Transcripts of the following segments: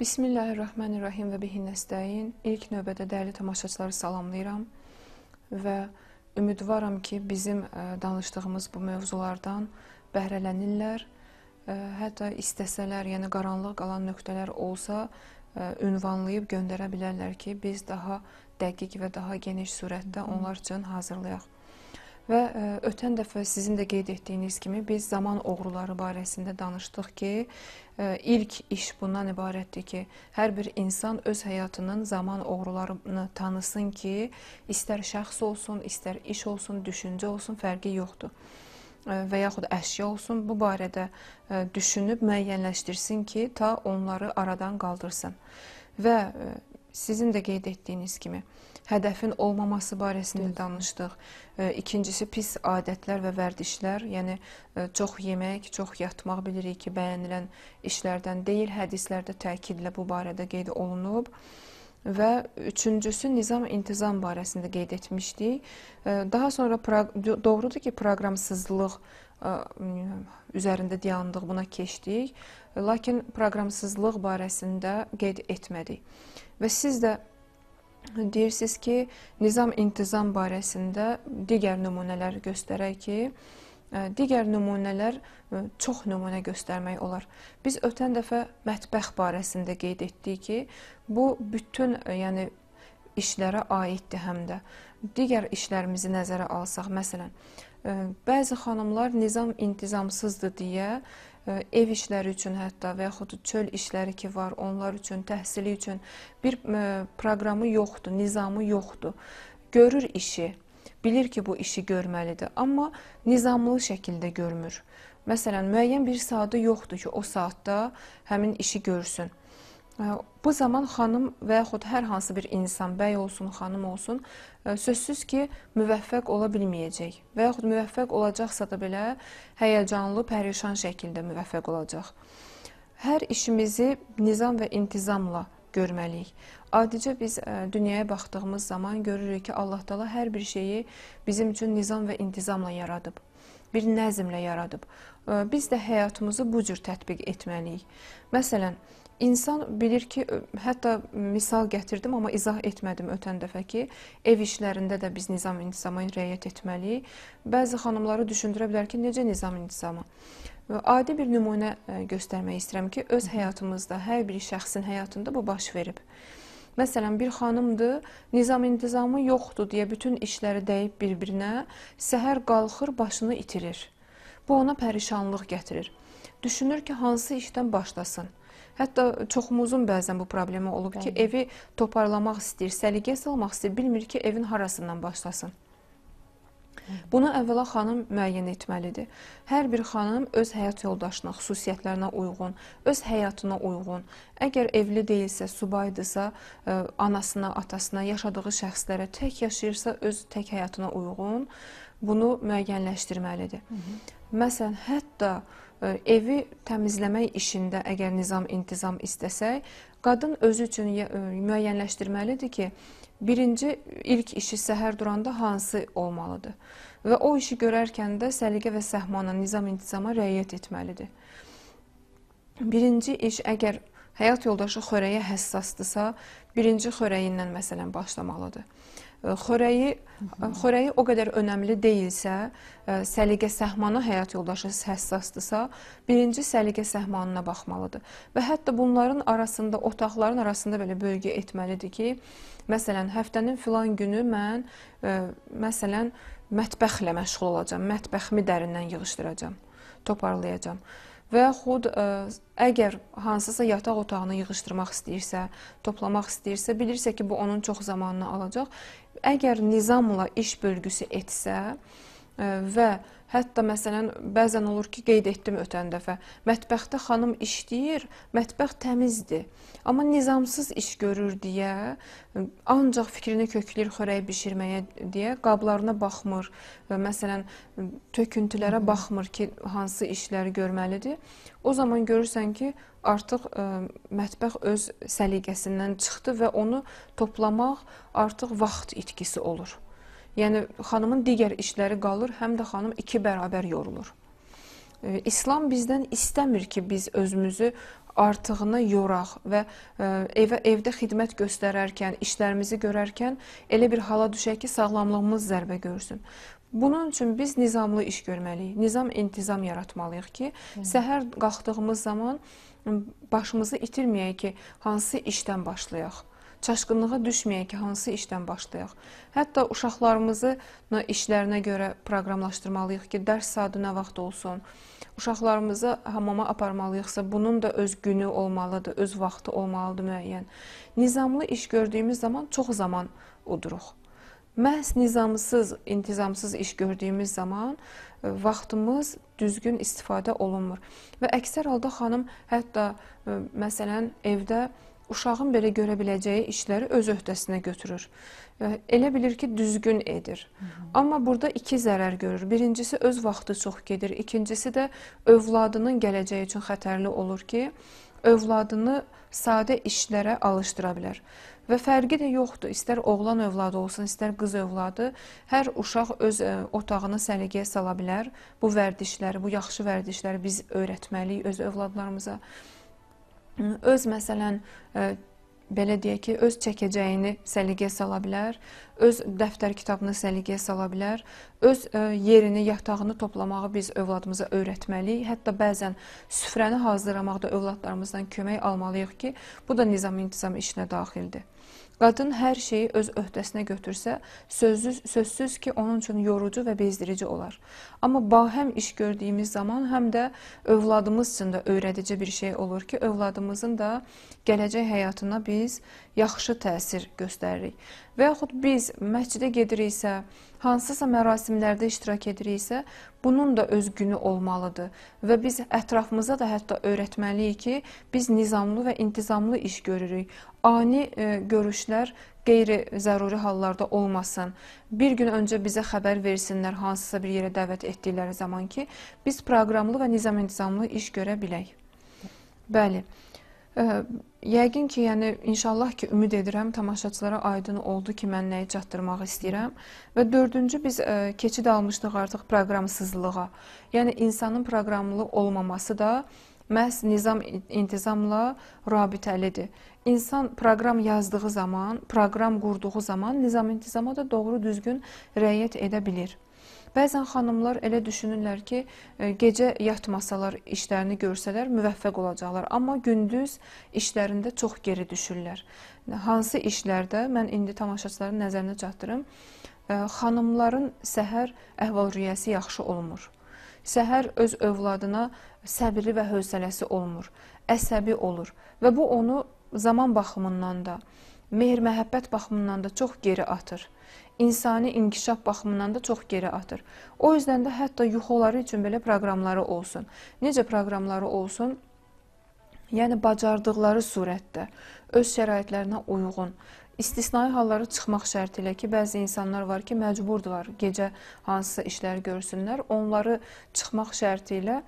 Bismillahirrahmanirrahim və bihin nəstəyin. İlk növbədə dəyərli tamaşaçıları salamlayıram və ümidvaram ki, bizim e, danışdığımız bu mövzulardan bəhrələnirlər. E, hətta istəsələr, yəni qaranlıq qalan nöqtələr olsa, e, ünvanlayıb göndərə bilərlər ki, biz daha dəqiq və daha geniş sürətdə onlar üçün hazırlayaq. Və e, ötən dəfə sizin də qeyd etdiyiniz kimi biz zaman oğruları barəsində danışdıq ki, e, ilk iş bundan ibarətdir ki, hər bir insan öz həyatının zaman oğrularını tanısın ki, istər şəxs olsun, istər iş olsun, düşüncə olsun, fərqi yoxdur e, və yaxud əşya olsun, bu barədə düşünüb müəyyənləşdirsin ki, ta onları aradan qaldırsın. Və sizin də qeyd etdiyiniz kimi, hədəfin olmaması barəsində Düz. danışdıq. E, ikincisi pis adətlər və vərdişlər, yəni e, çox yemək, çox yatmaq bilirik ki, bəyənilən işlərdən deyil. Hədislərdə təkidlə bu barədə qeyd olunub. Və üçüncüsü nizam intizam barəsində qeyd etmişdik. E, daha sonra doğrudur ki, proqramsızlıq üzərində dayandıq, buna keçdik. Lakin proqramsızlıq barəsində qeyd etmədik. Və siz də Deyirsiniz ki, nizam-intizam barəsində digər nümunələr göstərək ki, e, digər nümunələr e, çox nümunə göstərmək olar. Biz ötən dəfə mətbəx barəsində qeyd etdik ki, bu bütün, e, yəni işlərə aiddir həm də. Digər işlərimizi nəzərə alsaq, məsələn, bəzi xanımlar nizam intizamsızdır deyə ev işləri üçün hətta və yaxud çöl işləri ki var, onlar üçün, təhsili üçün bir e, proqramı yoxdur, nizamı yoxdur. Görür işi, bilir ki, bu işi görməlidir, amma nizamlı şəkildə görmür. Məsələn, müəyyən bir saatı yoxdur ki, o saatda həmin işi görsün. Bu zaman xanım və yaxud hər hansı bir insan, bəy olsun, xanım olsun, sözsüz ki, müvəffəq ola bilməyəcək və yaxud müvəffəq olacaqsa da belə həyəcanlı, pərişan şəkildə müvəffəq olacaq. Hər işimizi nizam və intizamla görməliyik. Adicə biz dünyaya baxdığımız zaman görürük ki, Allah Taala hər bir şeyi bizim üçün nizam və intizamla yaradıb bir nəzmlə yaradıb. Biz də həyatımızı bu cür tətbiq etməliyik. Məsələn, İnsan bilir ki, hətta misal gətirdim, amma izah etmədim ötən dəfə ki, ev işlərində də biz nizam intizama riayət etməliyik. Bəzi xanımları düşündürə bilər ki, necə nizam intizamı? Adi bir nümunə göstərmək istəyirəm ki, öz həyatımızda, hər bir şəxsin həyatında bu baş verib. Məsələn, bir xanımdır, nizam intizamı yoxdur deyə bütün işləri dəyib bir-birinə, səhər qalxır, başını itirir. Bu ona pərişanlıq gətirir. Düşünür ki, hansı işdən başlasın? Hətta çoxumuzun bəzən bu problemi olub ki, Bəli. evi toparlamaq istəyir, səliqəyə salmaq istəyir, bilmir ki, evin harasından başlasın. Bunu əvvəla xanım müəyyən etməlidir. Hər bir xanım öz həyat yoldaşına, xüsusiyyətlərinə uyğun, öz həyatına uyğun, əgər evli deyilsə, subaydırsa, ə, e, anasına, atasına, yaşadığı şəxslərə tək yaşayırsa, öz tək həyatına uyğun bunu müəyyənləşdirməlidir. Hı -hı. Məsələn, hətta ə, evi təmizləmək işində əgər nizam, intizam istəsək, qadın özü üçün müəyyənləşdirməlidir ki, birinci ilk işi səhər duranda hansı olmalıdır və o işi görərkən də səliqə və səhmana, nizam, intizama rəayət etməlidir. Birinci iş əgər həyat yoldaşı xörəyə həssasdırsa, birinci xörəyindən məsələn başlamalıdır xörəyi e, xörəyi o qədər önəmli deyilsə, e, səliqə-səhmana həyat yoldaşı həssasdırsa, birinci səliqə-səhmanına baxmalıdır. Və hətta bunların arasında, otaqların arasında belə bölgə etməlidir ki, məsələn, həftənin filan günü mən e, məsələn mətbəxlə məşğul olacağam, mətbəximi dərindən yığışdıracağam, toparlayacağam və yaxud ə, əgər hansısa yataq otağını yığışdırmaq istəyirsə, toplamaq istəyirsə, bilirsə ki, bu onun çox zamanını alacaq, Əgər nizamla iş bölgüsü etsə e, və Hətta məsələn, bəzən olur ki, qeyd etdim ötən dəfə, mətbəxdə xanım işləyir, mətbəx təmizdir. Amma nizamsız iş görür deyə, ancaq fikrini kökləyir xörək bişirməyə deyə, qablarına baxmır və məsələn, töküntülərə baxmır ki, hansı işləri görməlidir. O zaman görürsən ki, artıq ə, e, mətbəx öz səliqəsindən çıxdı və onu toplamaq artıq vaxt itkisi olur. Yəni xanımın digər işləri qalır, həm də xanım iki bərabər yorulur. E, İslam bizdən istəmir ki, biz özümüzü artığını yoraq və e, evə evdə xidmət göstərərkən, işlərimizi görərkən elə bir hala düşək ki, sağlamlığımız zərbə görsün. Bunun üçün biz nizamlı iş görməliyik. Nizam, intizam yaratmalıyıq ki, Hı. səhər qalxdığımız zaman başımızı itirməyək ki, hansı işdən başlayaq çaşqınlığa düşməyək ki, hansı işdən başlayaq. Hətta uşaqlarımızı işlərinə görə proqramlaşdırmalıyıq ki, dərs saatı nə vaxt olsun. Uşaqlarımızı hamama aparmalıyıqsa, bunun da öz günü olmalıdır, öz vaxtı olmalıdır müəyyən. Nizamlı iş gördüyümüz zaman çox zaman uduruq. Məhz nizamsız, intizamsız iş gördüyümüz zaman e, vaxtımız düzgün istifadə olunmur. Və əksər halda xanım hətta e, məsələn evdə uşağın belə görə biləcəyi işləri öz öhdəsinə götürür. Elə bilir ki, düzgün edir. Hı -hı. Amma burada iki zərər görür. Birincisi öz vaxtı çox gedir. İkincisi də övladının gələcəyi üçün xətərli olur ki, övladını sadə işlərə alışdıra bilər. Və fərqi də yoxdur. İstər oğlan övladı olsun, istər qız övladı, hər uşaq öz ə, e, otağını səliqəyə sala bilər. Bu vərdişləri, bu yaxşı vərdişləri biz öyrətməliyik öz övladlarımıza öz məsələn e, belə deyək ki, öz çəkəcəyini səliqəyə sala bilər, öz dəftər kitabını səliqəyə sala bilər, öz e, yerini, yatağını toplamağı biz övladımıza öyrətməliyik. Hətta bəzən süfrəni hazırlamaqda övladlarımızdan kömək almalıyıq ki, bu da nizam-intizam işinə daxildir. Qadın hər şeyi öz öhdəsinə götürsə, sözsüz, sözsüz ki, onun üçün yorucu və bezdirici olar. Amma bahəm iş gördüyümüz zaman həm də övladımız üçün də öyrədici bir şey olur ki, övladımızın da gələcək həyatına biz yaxşı təsir göstəririk. Və yaxud biz məscidə gediriksə, hansısa mərasimlərdə iştirak ediriksə, bunun da öz günü olmalıdır və biz ətrafımıza da hətta öyrətməliyik ki, biz nizamlı və intizamlı iş görürük. Ani e, görüşlər qeyri-zəruri hallarda olmasın. Bir gün öncə bizə xəbər versinlər hansısa bir yerə dəvət etdikləri zaman ki, biz proqramlı və nizam-intizamlı iş görə bilək. Bəli. E, Yəqin ki, yəni inşallah ki, ümid edirəm tamaşaçılara aydın oldu ki, mən nəyi çatdırmaq istəyirəm. Və dördüncü biz ə, e, keçid almışdıq artıq proqramsızlığa. Yəni insanın proqramlı olmaması da məhz nizam intizamla rabitəlidir. İnsan proqram yazdığı zaman, proqram qurduğu zaman nizam intizama da doğru düzgün rəayət edə bilir. Bəzən xanımlar elə düşünürlər ki, e, gecə yatmasalar, işlərini görsələr müvəffəq olacaqlar, amma gündüz işlərində çox geri düşürlər. Hansı işlərdə mən indi tamaşaçıların nəzərinə çatdırım. E, xanımların səhər əhval-ruhiyyəsi yaxşı olmur. Səhər öz övladına səbiri və hövsələsi olmur, əsəbi olur və bu onu zaman baxımından da, mehr-məhəbbət baxımından da çox geri atır insani inkişaf baxımından da çox geri atır. O yüzdən də hətta yuxuları üçün belə proqramları olsun. Necə proqramları olsun? Yəni bacardıqları surətdə, öz şəraitlərinə uyğun, İstisnai halları çıxmaq şərti ilə ki, bəzi insanlar var ki, məcburdular gecə hansısa işlər görsünlər. Onları çıxmaq şərti ilə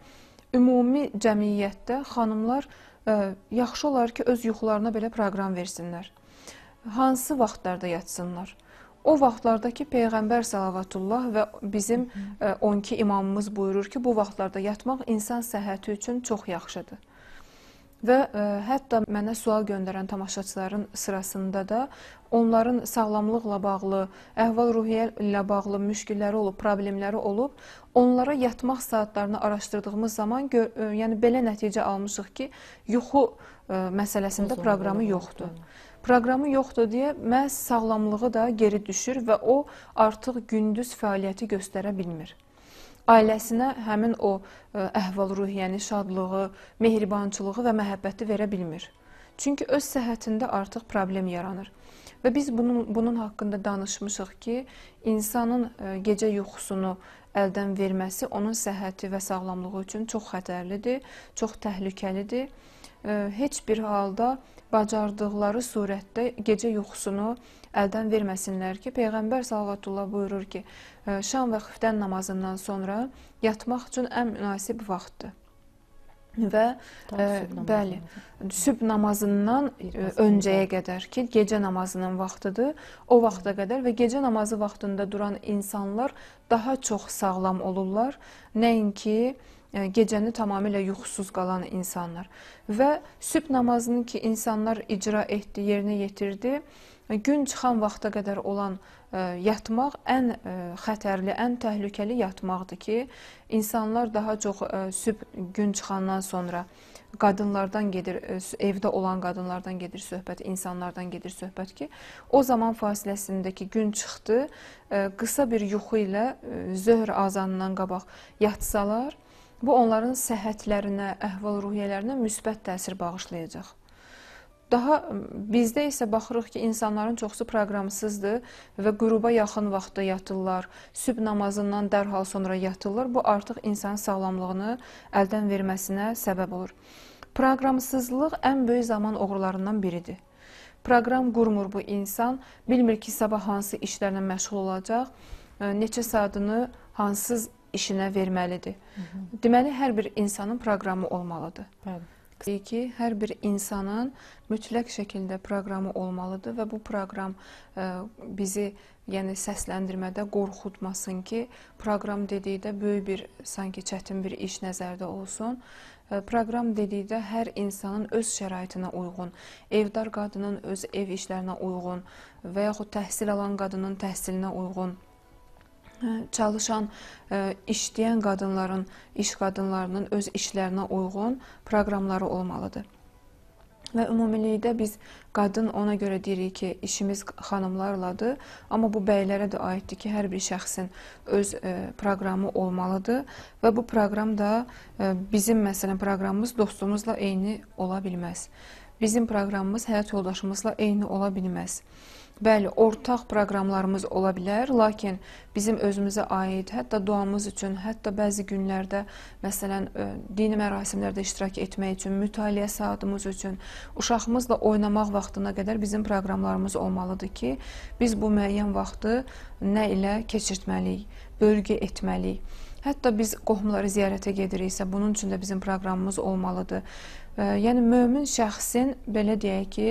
ümumi cəmiyyətdə xanımlar ə, e, yaxşı olar ki, öz yuxularına belə proqram versinlər. Hansı vaxtlarda yatsınlar? O vaxtlardakı Peyğəmbər salavatullah və bizim 12 e, imamımız buyurur ki, bu vaxtlarda yatmaq insan səhhəti üçün çox yaxşıdır. Və ə, e, hətta mənə sual göndərən tamaşaçıların sırasında da onların sağlamlıqla bağlı, əhval-ruhiyyə ilə bağlı müşkilləri olub, problemləri olub, onlara yatmaq saatlarını araşdırdığımız zaman ə, e, yəni belə nəticə almışıq ki, yuxu ə, məsələsində proqramı yoxdur. Olur proqramı yoxdur deyə məhz sağlamlığı da geri düşür və o artıq gündüz fəaliyyəti göstərə bilmir. Ailəsinə həmin o e, əhval-ruhiyyəni, şadlığı, mehribançılığı və məhəbbəti verə bilmir. Çünki öz səhhətində artıq problem yaranır. Və biz bunun, bunun haqqında danışmışıq ki, insanın e, gecə yuxusunu əldən verməsi onun səhhəti və sağlamlığı üçün çox xətərlidir, çox təhlükəlidir. E, heç bir halda bacardıqları surətdə gecə yuxusunu əldən verməsinlər ki, Peyğəmbər sallallahu buyurur ki, e, şam və xifdən namazından sonra yatmaq üçün ən münasib vaxtdır. Və Tam, ə, e, süb bəli, sübh namazından ə, öncəyə qədər ki, gecə namazının vaxtıdır, o vaxta qədər və gecə namazı vaxtında duran insanlar daha çox sağlam olurlar. Nəinki ki, gecəni tamamilə yuxusuz qalan insanlar və sübh namazını ki insanlar icra etdi, yerinə yetirdi, e, gün çıxan vaxta qədər olan e, yatmaq ən e, xətərli, ən təhlükəli yatmaqdır ki, insanlar daha çox sübh gün çıxandan sonra qadınlardan gedir, evdə olan qadınlardan gedir söhbət, insanlardan gedir söhbət ki, o zaman fasiləsindəki gün çıxdı, qısa bir yuxu ilə zöhr azanından qabaq yatsalar, Bu onların səhhətlərinə, əhval-ruhiyyələrinə müsbət təsir bağışlayacaq. Daha bizdə isə baxırıq ki, insanların çoxu proqramsızdır və qüruba yaxın vaxtda yatırlar, sübh namazından dərhal sonra yatırlar. Bu artıq insanın sağlamlığını əldən verməsinə səbəb olur. Proqramsızlıq ən böyük zaman oğurlarından biridir. Proqram qurmur bu insan, bilmir ki, sabah hansı işlərlə məşğul olacaq, neçə saatını hansız işinə verməlidir. Hı -hı. Deməli, hər bir insanın proqramı olmalıdır. Bəli. Ki, hər bir insanın mütləq şəkildə proqramı olmalıdır və bu proqram ə, e, bizi yəni səsləndirmədə qorxutmasın ki, proqram dedikdə böyük bir sanki çətin bir iş nəzərdə olsun. E, proqram dedikdə hər insanın öz şəraitinə uyğun, evdar qadının öz ev işlərinə uyğun və yaxud təhsil alan qadının təhsilinə uyğun Hə, çalışan, e, işləyən qadınların, iş qadınlarının öz işlərinə uyğun proqramları olmalıdır. Və ümumilikdə biz qadın ona görə deyirik ki, işimiz xanımlarladır, amma bu bəylərə də aiddir ki, hər bir şəxsin öz e, proqramı olmalıdır və bu proqram da e, bizim məsələn proqramımız dostumuzla eyni ola bilməz. Bizim proqramımız həyat yoldaşımızla eyni ola bilməz. Bəli, ortaq proqramlarımız ola bilər, lakin bizim özümüzə aid, hətta duamız üçün, hətta bəzi günlərdə, məsələn, e, dini mərasimlərdə iştirak etmək üçün, mütaliə saatımız üçün, uşağımızla oynamaq vaxtına qədər bizim proqramlarımız olmalıdır ki, biz bu müəyyən vaxtı nə ilə keçirtməliyik, bölgə etməliyik. Hətta biz qohumları ziyarətə gediriksə, bunun üçün də bizim proqramımız olmalıdır. E, yəni mömin şəxsin belə deyək ki,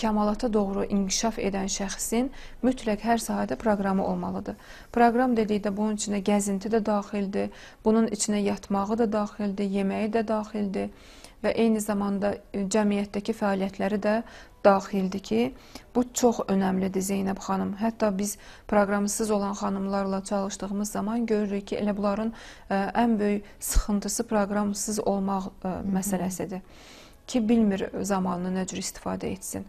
kəmalata doğru inkişaf edən şəxsin mütləq hər sahədə proqramı olmalıdır. Proqram dedikdə bunun içində gəzinti də daxildir, bunun içində yatmağı da daxildir, yeməyi də daxildir və eyni zamanda e, cəmiyyətdəki fəaliyyətləri də daxildir ki, bu çox önəmlidir Zeynəb xanım. Hətta biz proqramsız olan xanımlarla çalışdığımız zaman görürük ki, elə bunların e, ən böyük sıxıntısı proqramsız olmaq məsələsidir. E, hı -hı ki, bilmir zamanını nə cür istifadə etsin.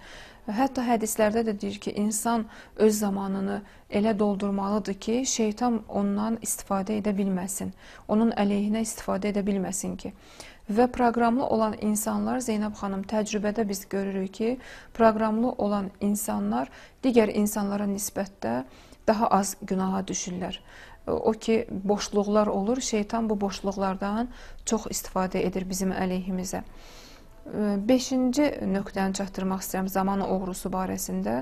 Hətta hədislərdə də deyir ki, insan öz zamanını elə doldurmalıdır ki, şeytan ondan istifadə edə bilməsin, onun əleyhinə istifadə edə bilməsin ki. Və proqramlı olan insanlar, Zeynəb xanım, təcrübədə biz görürük ki, proqramlı olan insanlar digər insanlara nisbətdə daha az günaha düşürlər o ki, boşluqlar olur, şeytan bu boşluqlardan çox istifadə edir bizim əleyhimizə. Beşinci nöqtəni çatdırmaq istəyirəm zaman oğrusu barəsində.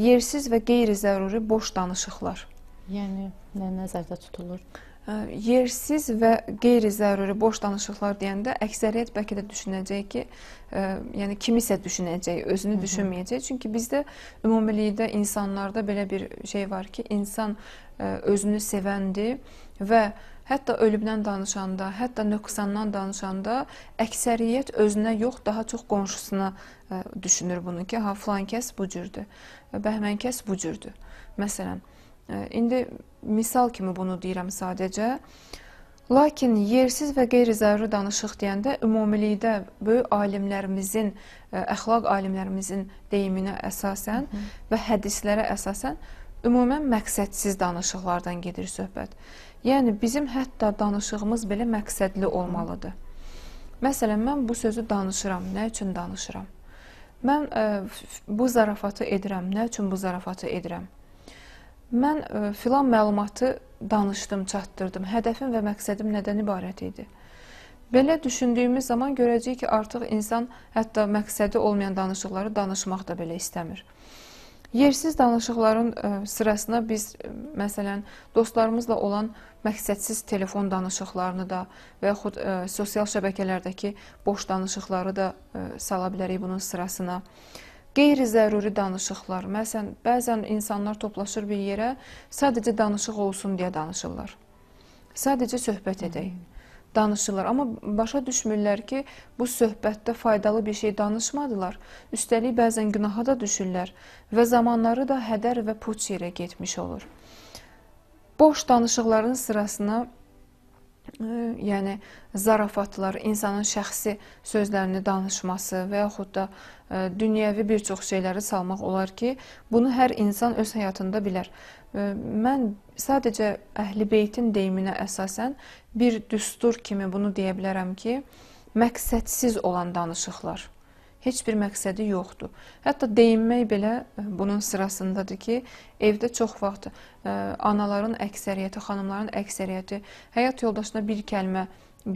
Yersiz və qeyri-zəruri boş danışıqlar. Yəni nə nəzərdə tutulur? Yersiz və qeyri-zəruri boş danışıqlar deyəndə əksəriyyət bəlkə də düşünəcək ki, ə, e, yəni kimisə düşünəcək, özünü Hı -hı. düşünməyəcək. Çünki bizdə ümumilikdə insanlarda belə bir şey var ki, insan ə, e, özünü sevəndir və Hətta ölümdən danışanda, hətta nöqsandan danışanda əksəriyyət özünə yox, daha çox qonşusuna ə, e, düşünür bunu ki, ha filan kəs bu cürdür, e, bəhmən kəs bu cürdür. Məsələn, ə, e, indi misal kimi bunu deyirəm sadəcə. Lakin yersiz və qeyri-zəruri danışıq deyəndə ümumilikdə böyük alimlərimizin, əxlaq alimlərimizin deyiminə əsasən Hı -hı. və hədislərə əsasən ümumən məqsədsiz danışıqlardan gedir söhbət. Yəni bizim hətta danışığımız belə məqsədli olmalıdır. Məsələn, mən bu sözü danışıram, nə üçün danışıram? Mən ə, e, bu zarafatı edirəm, nə üçün bu zarafatı edirəm? Mən ə, e, filan məlumatı danışdım, çatdırdım. Hədəfim və məqsədim nədən ibarət idi? Belə düşündüyümüz zaman görəcəyik ki, artıq insan hətta məqsədi olmayan danışıqları danışmaq da belə istəmir. Yersiz danışıqların e, sırasına biz e, məsələn dostlarımızla olan məqsədsiz telefon danışıqlarını da və yaxud ə, e, sosial şəbəkələrdəki boş danışıqları da ə, sala bilərik bunun sırasına. Qeyri-zəruri danışıqlar, məsələn, bəzən insanlar toplaşır bir yerə, sadəcə danışıq olsun deyə danışırlar. Sadəcə söhbət edək. Hmm danışırlar. Amma başa düşmürlər ki, bu söhbətdə faydalı bir şey danışmadılar. Üstəlik bəzən günaha da düşürlər və zamanları da hədər və puç yerə getmiş olur. Boş danışıqların sırasına yəni zarafatlar, insanın şəxsi sözlərini danışması və yaxud da e, dünyəvi bir çox şeyləri salmaq olar ki, bunu hər insan öz həyatında bilər. E, mən sadəcə Əhlibeytin deyiminə əsasən bir düstur kimi bunu deyə bilərəm ki, məqsədsiz olan danışıqlar heç bir məqsədi yoxdur. Hətta deyinmək belə e, bunun sırasındadır ki, evdə çox vaxt e, anaların əksəriyyəti, xanımların əksəriyyəti həyat yoldaşına bir kəlmə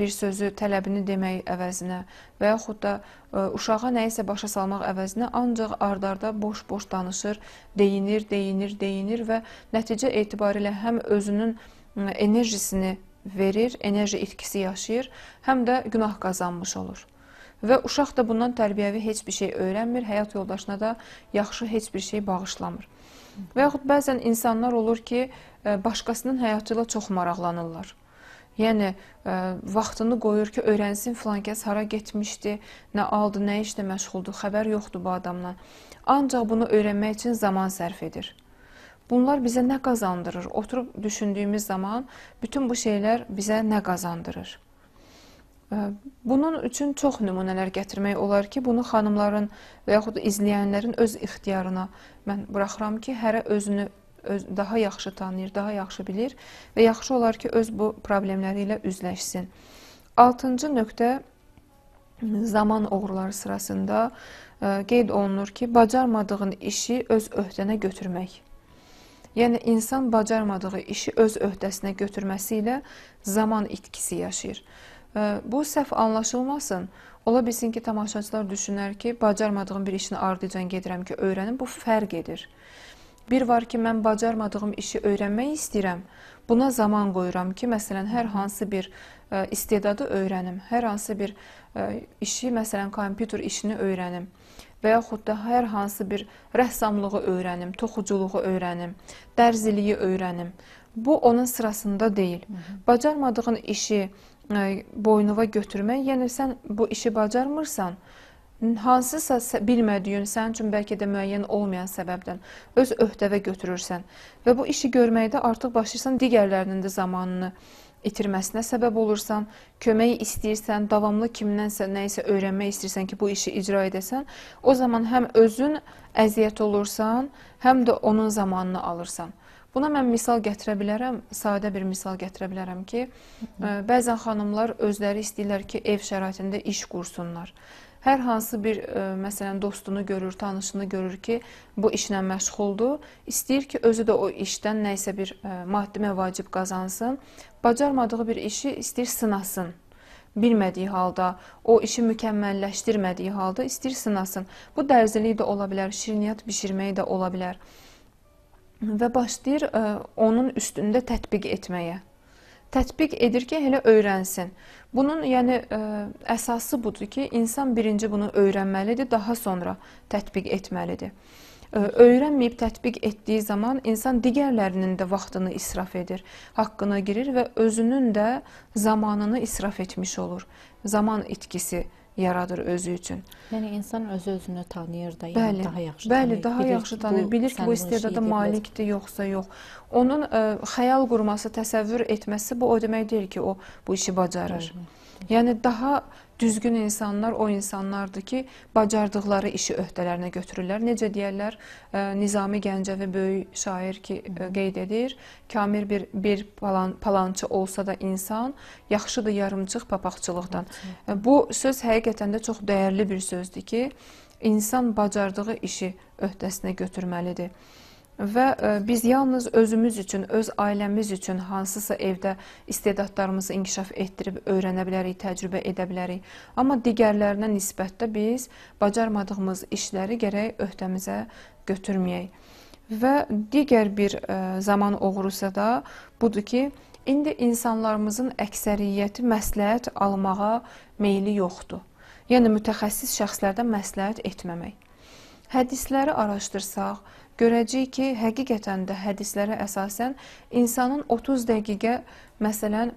bir sözü tələbini demək əvəzinə və yaxud da ə, e, uşağa nəyisə başa salmaq əvəzinə ancaq ardarda boş-boş danışır, deyinir, deyinir, deyinir və nəticə etibarilə həm özünün enerjisini verir, enerji itkisi yaşayır, həm də günah qazanmış olur və uşaq da bundan tərbiyəvi heç bir şey öyrənmir, həyat yoldaşına da yaxşı heç bir şey bağışlamır. Və yaxud bəzən insanlar olur ki, e, başqasının həyatı ilə çox maraqlanırlar. Yəni, ə, e, vaxtını qoyur ki, öyrənsin filan kəs hara getmişdi, nə aldı, nə işlə məşğuldur, xəbər yoxdur bu adamdan. Ancaq bunu öyrənmək üçün zaman sərf edir. Bunlar bizə nə qazandırır? Oturub düşündüyümüz zaman bütün bu şeylər bizə nə qazandırır? Bunun üçün çox nümunələr gətirmək olar ki, bunu xanımların və yaxud izləyənlərin öz ixtiyarına mən buraxıram ki, hərə özünü öz, daha yaxşı tanıyır, daha yaxşı bilir və yaxşı olar ki, öz bu problemləri ilə üzləşsin. 6-cı nöqtə zaman oğurları sırasında qeyd olunur ki, bacarmadığın işi öz öhdənə götürmək. Yəni insan bacarmadığı işi öz öhdəsinə götürməsi ilə zaman itkisi yaşayır. Bu səhv anlaşılmasın. Ola bilsin ki, tamaşaçılar düşünər ki, bacarmadığım bir işini ardıcan gedirəm ki, öyrənim. Bu fərq edir. Bir var ki, mən bacarmadığım işi öyrənmək istəyirəm. Buna zaman qoyuram ki, məsələn, hər hansı bir istedadı öyrənim, hər hansı bir işi, məsələn, kompüter işini öyrənim və yaxud da hər hansı bir rəssamlığı öyrənim, toxuculuğu öyrənim, dərziliyi öyrənim. Bu onun sırasında deyil. Bacarmadığın işi boynuna götürmək, yəni sən bu işi bacarmırsan, hansısa bilmədiyin, sənin üçün bəlkə də müəyyən olmayan səbəbdən öz öhdəvə götürürsən və bu işi görməkdə artıq başlayırsan digərlərinin də zamanını itirməsinə səbəb olursan, kömək istəyirsən, davamlı kimdənsə nəyisə öyrənmək istəyirsən ki, bu işi icra edəsən, o zaman həm özün əziyyət olursan, həm də onun zamanını alırsan. Buna mən misal gətirə bilərəm, sadə bir misal gətirə bilərəm ki, e, bəzən xanımlar özləri istəyirlər ki, ev şəraitində iş qursunlar. Hər hansı bir e, məsələn dostunu görür, tanışını görür ki, bu işlə məşğuldur, istəyir ki, özü də o işdən nə isə bir e, maddi məvacib qazansın. Bacarmadığı bir işi istəyir sınasın bilmədiyi halda, o işi mükəmməlləşdirmədiyi halda istəyir sınasın. Bu dərzilik də ola bilər, şirniyyat bişirmək də ola bilər və başlayır ə, e, onun üstündə tətbiq etməyə. Tətbiq edir ki, elə öyrənsin. Bunun yəni ə, e, əsası budur ki, insan birinci bunu öyrənməlidir, daha sonra tətbiq etməlidir. Ə, e, öyrənməyib tətbiq etdiyi zaman insan digərlərinin də vaxtını israf edir, haqqına girir və özünün də zamanını israf etmiş olur. Zaman itkisi yaradır özü üçün. Yəni insan özü özünü tanıyır da, yəni bəli, daha yaxşı bəli, tanıyır. Bəli, daha bilir yaxşı tanıyır. Bu, bilir ki, bu istedada malikdir yoxsa yox. Onun ə, e, xəyal qurması, təsəvvür etməsi bu o demək deyil ki, o bu işi bacarır. Bəli. Yəni daha Düzgün insanlar o insanlardır ki, bacardıqları işi öhdələrinə götürürlər. Necə deyərlər, Nizami Gəncəvi böyük şair ki, qeyd edir, kamil bir, bir palan, palançı olsa da insan, yaxşıdır yarımcıq papaqçılıqdan. Bu söz həqiqətən də çox dəyərli bir sözdür ki, insan bacardığı işi öhdəsinə götürməlidir. Və e, biz yalnız özümüz üçün, öz ailəmiz üçün hansısa evdə istedadlarımızı inkişaf etdirib öyrənə bilərik, təcrübə edə bilərik. Amma digərlərinə nisbətdə biz bacarmadığımız işləri gərək öhdəmizə götürməyək. Və digər bir e, zaman uğrusa da budur ki, indi insanlarımızın əksəriyyəti məsləhət almağa meyli yoxdur. Yəni mütəxəssis şəxslərdən məsləhət etməmək. Hədisləri araşdırsaq, görəcəyik ki, həqiqətən də hədislərə əsasən insanın 30 dəqiqə məsələn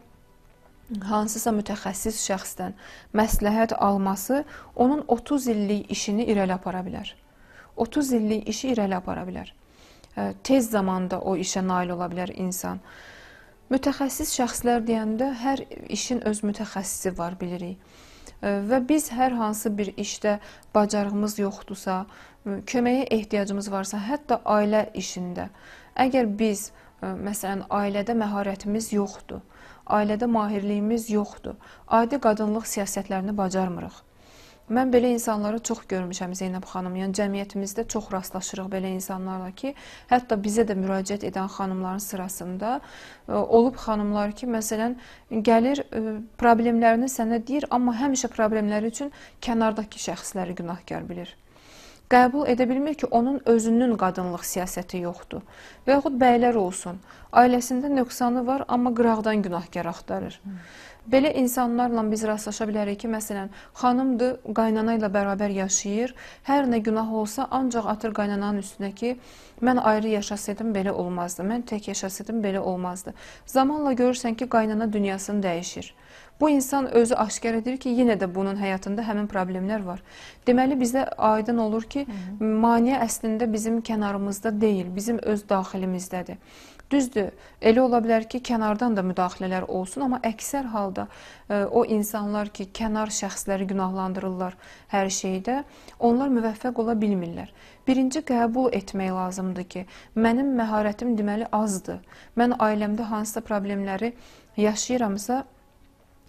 hansısa mütəxəssis şəxsdən məsləhət alması onun 30 illik işini irəli apara bilər. 30 illik işi irəli apara bilər. Tez zamanda o işə nail ola bilər insan. Mütəxəssis şəxslər deyəndə hər işin öz mütəxəssisi var bilirik və biz hər hansı bir işdə bacarığımız yoxdursa, köməyə ehtiyacımız varsa, hətta ailə işində, əgər biz məsələn ailədə məharətimiz yoxdur, ailədə mahirliyimiz yoxdur, adi qadınlıq siyasətlərini bacarmırıq Mən belə insanları çox görmüşəm Zeynəb xanım. Yəni cəmiyyətimizdə çox rastlaşırıq belə insanlarla ki, hətta bizə də müraciət edən xanımların sırasında ə, e, olub xanımlar ki, məsələn, gəlir ə, e, problemlərini sənə deyir, amma həmişə problemləri üçün kənardakı şəxsləri günahkar bilir qəbul edə bilmir ki, onun özünün qadınlıq siyasəti yoxdur. Və yaxud bəylər olsun, ailəsində nöqsanı var, amma qıraqdan günahkar axtarır. Hı. Belə insanlarla biz rastlaşa bilərik ki, məsələn, xanımdır, qaynana ilə bərabər yaşayır. Hər nə günah olsa, ancaq atır qaynananın üstünə ki, mən ayrı yaşasaydım belə olmazdı. Mən tək yaşasaydım belə olmazdı. Zamanla görürsən ki, qaynana dünyasını dəyişir. Bu insan özü aşkar edir ki, yenə də bunun həyatında həmin problemlər var. Deməli, bizdə aydın olur ki, Hı -hı. mane əslində bizim kənarımızda deyil, bizim öz daxilimizdədir. Düzdür, elə ola bilər ki, kənardan da müdaxilələr olsun, amma əksər halda ə, e, o insanlar ki, kənar şəxsləri günahlandırırlar hər şeydə, onlar müvəffəq ola bilmirlər. Birinci qəbul etmək lazımdır ki, mənim məharətim deməli azdır. Mən ailəmdə hansısa problemləri yaşayıramsa,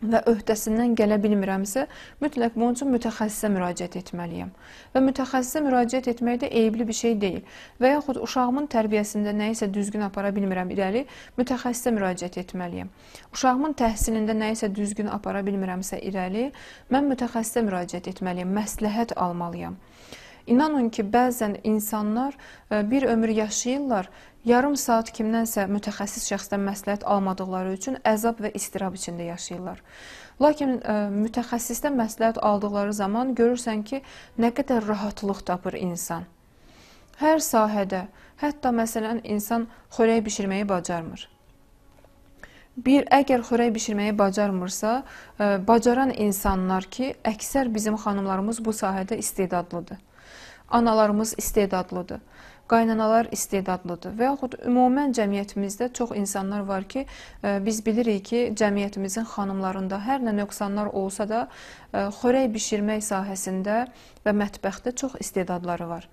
və öhdəsindən gələ bilmirəmsə, mütləq bunun üçün mütəxəssisə müraciət etməliyəm. Və mütəxəssisə müraciət etmək də eyibli bir şey deyil. Və yaxud uşağımın tərbiyəsində nəyisə düzgün apara bilmirəm irəli, mütəxəssisə müraciət etməliyəm. Uşağımın təhsilində nəyisə düzgün apara bilmirəmsə irəli, mən mütəxəssisə müraciət etməliyəm, məsləhət almalıyam. İnanın ki, bəzən insanlar e, bir ömür yaşayırlar, yarım saat kimdənsə mütəxəssis şəxsdən məsləhət almadıqları üçün əzab və istirab içində yaşayırlar. Lakin ə, e, mütəxəssisdən məsləhət aldıqları zaman görürsən ki, nə qədər rahatlıq tapır insan. Hər sahədə, hətta məsələn insan xörək bişirməyi bacarmır. Bir əgər xörək bişirməyi bacarmırsa, ə, e, bacaran insanlar ki, əksər bizim xanımlarımız bu sahədə istedadlıdır. Analarımız istedadlıdır, qaynanalar istedadlıdır və yaxud ümumən cəmiyyətimizdə çox insanlar var ki, e, biz bilirik ki, cəmiyyətimizin xanımlarında hər nə nöqsanlar olsa da, e, xörək bişirmək sahəsində və mətbəxtdə çox istedadları var.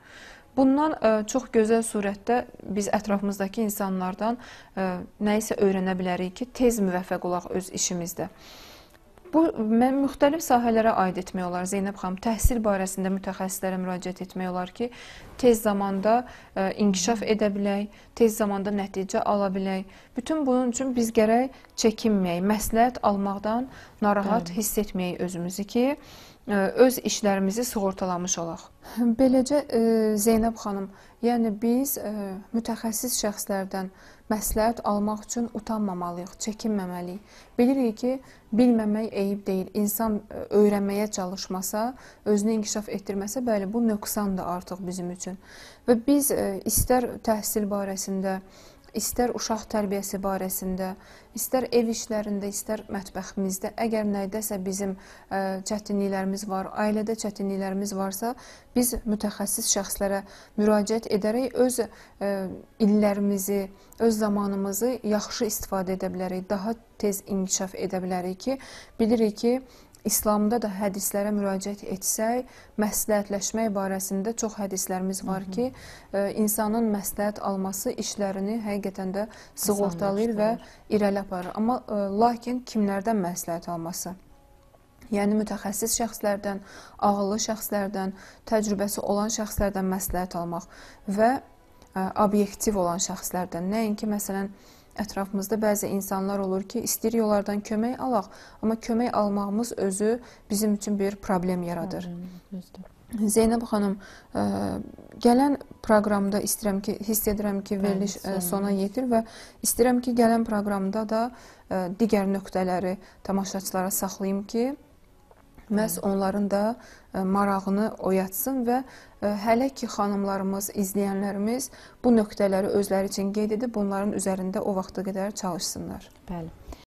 Bundan e, çox gözəl surətdə biz ətrafımızdakı insanlardan nəyisə öyrənə bilərik ki, tez müvəffəq olaq öz işimizdə. Bu müxtəlif sahələrə aid etmək olar. Zeynəb xanım, təhsil barəsində mütəxəssislərə müraciət etmək olar ki, tez zamanda ə, e, inkişaf edə bilək, tez zamanda nəticə ala bilək. Bütün bunun üçün biz gərək çəkinməyək, məsləhət almaqdan narahat Bəli. hiss etməyək özümüzü ki, öz işlərimizi sığortalamış olaq. Beləcə Zeynəb xanım, yəni biz mütəxəssis şəxslərdən məsləhət almaq üçün utanmamalıyıq, çəkinməməliyik. Bilirik ki, bilməmək eyib deyil. İnsan öyrənməyə çalışmasa, özünü inkişaf etdirməsə, bəli, bu nöqsandır artıq bizim üçün. Və biz istər təhsil barəsində, istər uşaq tərbiyəsi barəsində, istər ev işlərində, istər mətbəximizdə əgər nədəsə bizim e, çətinliklərimiz var, ailədə çətinliklərimiz varsa, biz mütəxəssis şəxslərə müraciət edərək öz e, illərimizi, öz zamanımızı yaxşı istifadə edə bilərik, daha tez inkişaf edə bilərik ki, bilirik ki, İslamda da hədislərə müraciət etsək, məsləhətləşmək barəsində çox hədislərimiz var Hı -hı. ki, e, insanın məsləhət alması işlərini həqiqətən də sığortalayır və irəli aparır. Amma e, lakin kimlərdən məsləhət alması? Yəni mütəxəssis şəxslərdən, ağıllı şəxslərdən, təcrübəsi olan şəxslərdən məsləhət almaq və ə, e, obyektiv olan şəxslərdən, nəinki məsələn, ə, Ətrafımızda bəzi insanlar olur ki, istəyir yollardan kömək alaq, amma kömək almağımız özü bizim üçün bir problem yaradır. Düzdür. Zeynəb xanım, ə, e, gələn proqramda istəyirəm ki, hiss edirəm ki, veriliş ə, e, sona yetir və istəyirəm ki, gələn proqramda da ə, e, digər nöqtələri tamaşaçılara saxlayım ki, məhz onların da e, marağını oyatsın və e, hələ ki xanımlarımız, izləyənlərimiz bu nöqtələri özləri üçün qeyd edib bunların üzərində o vaxta qədər çalışsınlar. Bəli.